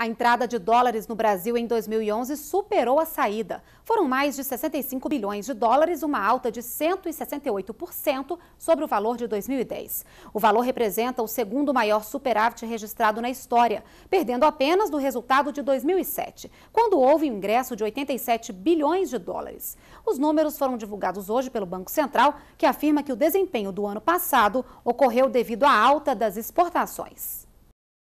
A entrada de dólares no Brasil em 2011 superou a saída. Foram mais de 65 bilhões de dólares, uma alta de 168% sobre o valor de 2010. O valor representa o segundo maior superávit registrado na história, perdendo apenas do resultado de 2007, quando houve um ingresso de 87 bilhões de dólares. Os números foram divulgados hoje pelo Banco Central, que afirma que o desempenho do ano passado ocorreu devido à alta das exportações.